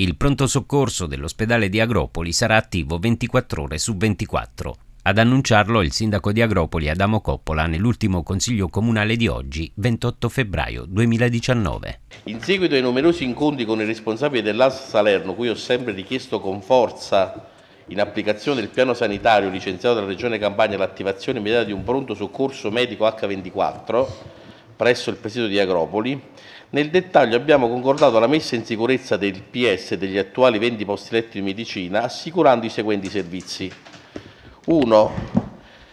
Il pronto soccorso dell'ospedale di Agropoli sarà attivo 24 ore su 24. Ad annunciarlo il sindaco di Agropoli Adamo Coppola nell'ultimo consiglio comunale di oggi, 28 febbraio 2019. In seguito ai numerosi incontri con i responsabili dell'AS Salerno, cui ho sempre richiesto con forza in applicazione del piano sanitario licenziato dalla Regione Campania l'attivazione immediata di un pronto soccorso medico H24 presso il presidio di Agropoli, nel dettaglio abbiamo concordato la messa in sicurezza del PS degli attuali 20 posti letti di medicina assicurando i seguenti servizi. 1.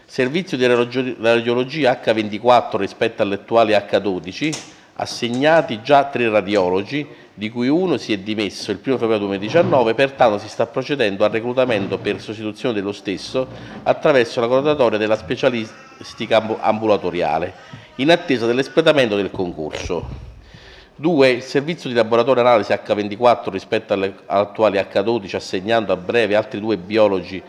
Servizio di radiologia H24 rispetto all'attuale H12, assegnati già tre radiologi, di cui uno si è dimesso il 1 febbraio 2019, pertanto si sta procedendo al reclutamento per sostituzione dello stesso attraverso la graduatoria della specialistica ambulatoriale, in attesa dell'espletamento del concorso. 2. Il servizio di laboratorio analisi H24 rispetto alle attuali H12 assegnando a breve altri due biologi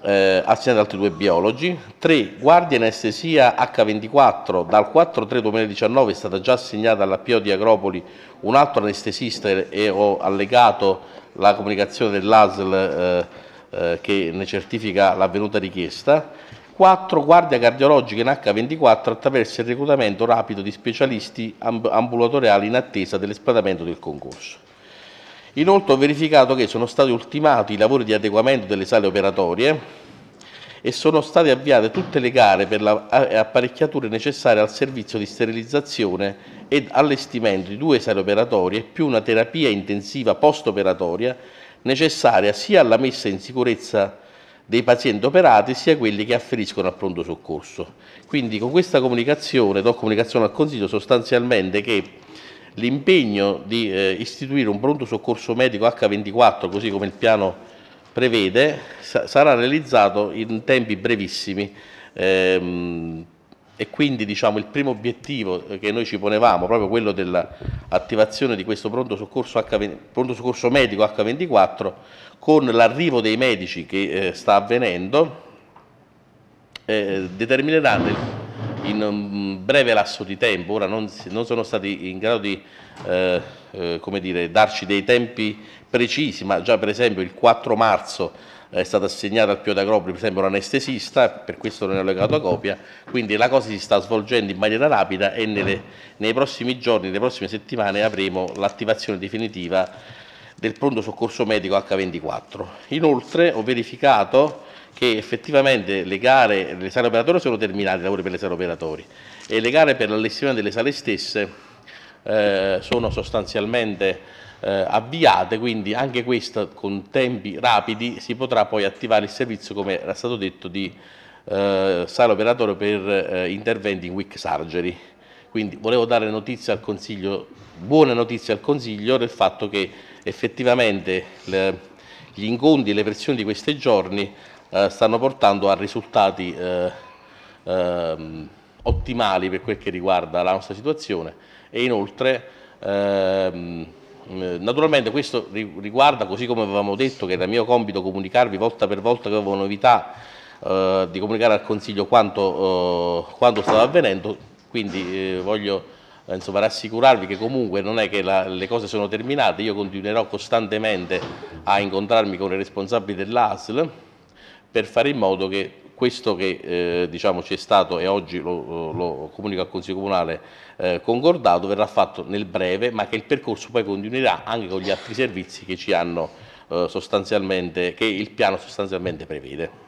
eh, assegnati altri due biologi. 3. Guardia anestesia H24 dal 4-3-2019 è stata già assegnata all'APO di Agropoli un altro anestesista e ho allegato la comunicazione dell'ASL eh, eh, che ne certifica l'avvenuta richiesta 4 guardie cardiologiche in H24 attraverso il reclutamento rapido di specialisti ambulatoriali in attesa dell'espletamento del concorso. Inoltre ho verificato che sono stati ultimati i lavori di adeguamento delle sale operatorie e sono state avviate tutte le gare per le apparecchiature necessarie al servizio di sterilizzazione ed allestimento di due sale operatorie più una terapia intensiva post-operatoria necessaria sia alla messa in sicurezza dei pazienti operati sia quelli che afferiscono al pronto soccorso. Quindi con questa comunicazione do comunicazione al Consiglio sostanzialmente che l'impegno di eh, istituire un pronto soccorso medico H24, così come il piano prevede, sa sarà realizzato in tempi brevissimi. Ehm, e quindi diciamo, il primo obiettivo eh, che noi ci ponevamo, proprio quello dell'attivazione di questo pronto soccorso, H20, pronto soccorso, medico H24, con l'arrivo dei medici che eh, sta avvenendo, eh, determineranno il in un breve lasso di tempo, ora non, non sono stati in grado di eh, eh, come dire, darci dei tempi precisi, ma già per esempio il 4 marzo eh, è stato assegnato al Pio da d'Agropoli per esempio un anestesista, per questo non è legato a copia, quindi la cosa si sta svolgendo in maniera rapida e nelle, nei prossimi giorni, nelle prossime settimane avremo l'attivazione definitiva del pronto soccorso medico H24. Inoltre ho verificato che effettivamente le gare, le sale operatorie sono terminate, i lavori per le sale operatori e le gare per l'allestimento delle sale stesse eh, sono sostanzialmente eh, avviate, quindi anche questa con tempi rapidi si potrà poi attivare il servizio, come era stato detto, di eh, sale operatore per eh, interventi in WIC Surgery. Quindi volevo dare notizie al Consiglio, buone notizie al Consiglio del fatto che effettivamente le, gli incontri e le pressioni di questi giorni eh, stanno portando a risultati eh, ehm, ottimali per quel che riguarda la nostra situazione e inoltre ehm, eh, naturalmente questo riguarda così come avevamo detto che era mio compito comunicarvi volta per volta che avevo novità eh, di comunicare al Consiglio quanto, quanto stava avvenendo quindi voglio insomma, rassicurarvi che comunque non è che la, le cose sono terminate, io continuerò costantemente a incontrarmi con i responsabili dell'ASL per fare in modo che questo che eh, diciamo, c'è stato e oggi lo, lo comunica al Consiglio Comunale eh, concordato verrà fatto nel breve, ma che il percorso poi continuerà anche con gli altri servizi che, hanno, eh, che il piano sostanzialmente prevede.